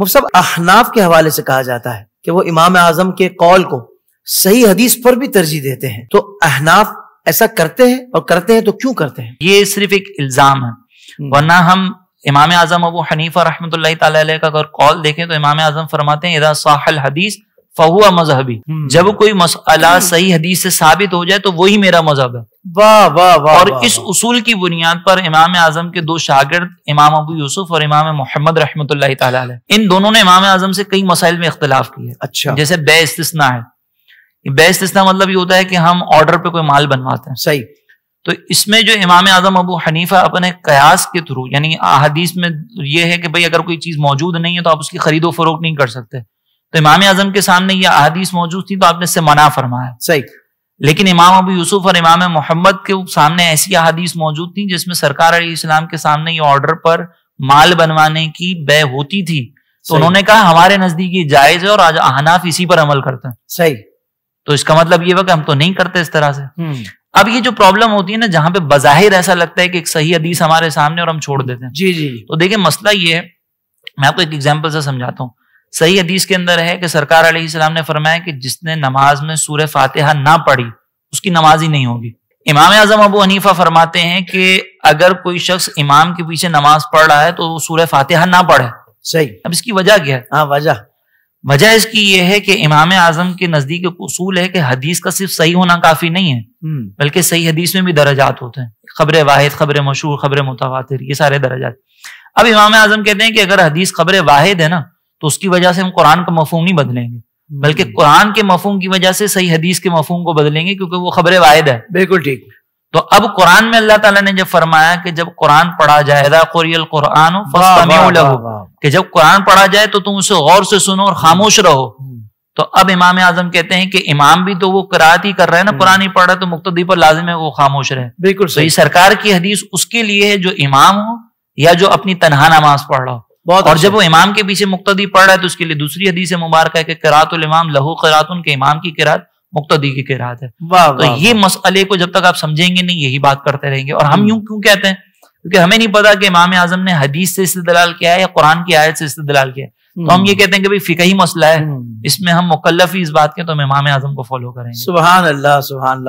मुफसब अहनाफ के हवाले से कहा जाता है कि वो इमाम आजम के कौल को सही हदीस पर भी तरजीह देते हैं तो अहनाफ ऐसा करते हैं और करते हैं तो क्यों करते हैं ये सिर्फ एक इल्ज़ाम है हम्म। वरना हम इमाम आजम अबू हनीफा रहमत का अगर कौल देखें तो इमाम आजम फरमाते हैं इदा साहल हदीस फहुआ मजहबी हम्म। जब कोई मसला हम्म। सही हदीस से साबित हो जाए तो वही मेरा मजहब है वाह वाह वाह और वा, इस उसूल की बुनियाद पर इमाम आजम के दो शागिर्द इमाम अबू यूसुफ और इमाम मोहम्मद रहमत इन दोनों ने इमाम आजम से कई मसाइल में इख्तलाफ किए अच्छा जैसे बे इसना है बे इसना मतलब ये होता है कि हम ऑर्डर पे कोई माल बनवाते हैं सही तो इसमें जो इमाम आजम अबू हनीफा अपने कयास के थ्रू यानी अहदीस में ये है कि भाई अगर कोई चीज़ मौजूद नहीं है तो आप उसकी खरीदो फरोख नहीं कर सकते तो इमाम आजम के सामने ये अहादीस मौजूद थी तो आपने इससे मना फरमाया सही लेकिन इमाम अबू यूसुफ और इमाम मोहम्मद के सामने ऐसी अहादीस मौजूद थी जिसमें सरकार अली इस्लाम के सामने ये ऑर्डर पर माल बनवाने की बय होती थी तो उन्होंने कहा हमारे नजदीक ये जायज है और आज अहनाफ इसी पर अमल करते हैं सही तो इसका मतलब ये हुआ कि हम तो नहीं करते इस तरह से हम्म। अब ये जो प्रॉब्लम होती है ना जहां पे बजाहिर ऐसा लगता है कि एक सही हदीस हमारे सामने और हम छोड़ देते हैं जी जी तो देखिए मसला ये है मैं आपको एक एग्जाम्पल से समझाता हूँ सही हदीस के अंदर है कि सरकार आलाम ने फरमाया कि जिसने नमाज में सूर फातिहा ना पढ़ी उसकी नमाज ही नहीं होगी इमाम आजम अबू हनीफा फरमाते हैं कि अगर कोई शख्स इमाम के पीछे नमाज पढ़ रहा है तो सूर फातिहा ना पढ़े सही अब इसकी वजह क्या है हाँ वजह वजह इसकी यह है कि इमाम आजम के नजदीक एक उसूल है कि हदीस का सिर्फ सही होना काफी नहीं है हम्म। बल्कि सही हदीस में भी दर्जात होते हैं खबर वाहिद खबर मशहूर खबर मुतवा ये सारे दर्जात अब इमाम आजम कहते हैं कि अगर हदीस खबर वाहिद है ना तो उसकी वजह से हम कुरान का मफहम नहीं बदलेंगे बल्कि हम्म। कुरान के मफहम की वजह से सही हदीस के मफहम को बदलेंगे क्योंकि वो खबर वायद है बिल्कुल ठीक तो अब कुरान में अल्लाह ताला ने जब फरमाया कि जब कुरान पढ़ा जाएगा कुरियल कुरान कि जब कुरान पढ़ा जाए तो तुम उसे गौर से सुनो और खामोश हम्म। रहो हम्म। तो अब इमाम आजम कहते हैं कि इमाम भी तो वो करात ही कर रहा है ना कुरान ही पढ़ रहा है तो मुख्तदी पर लाजिम है वो खामोश रहे बिल्कुल तो सही सरकार की हदीस उसके लिए है जो इमाम हो या जो अपनी तनहा नमाज पढ़ रहा हो बहुत और जब वो इमाम के पीछे मुक्तदी पढ़ रहा है तो उसके लिए दूसरी हदीस मुबारक है कि करातुल इमाम लहू करात उनके इमाम की किरात मुक्तदी की किरात है तो ये मसले को जब तक आप समझेंगे नहीं यही बात करते रहेंगे और हम हम्म। यूं क्यों कहते हैं क्योंकि हमें नहीं पता कि इमाम आजम ने हदीस से इस्तलाल किया है या कुरान की आयत से इस्तलाल किया है तो हम ये हम्म। कहते हैं कि भाई फिका ही मसला है हम्म। इसमें हम मुकल्लफ ही इस बात के तो हम इमाम आजम को फॉलो करेंगे सुबह अल्लाह सुबह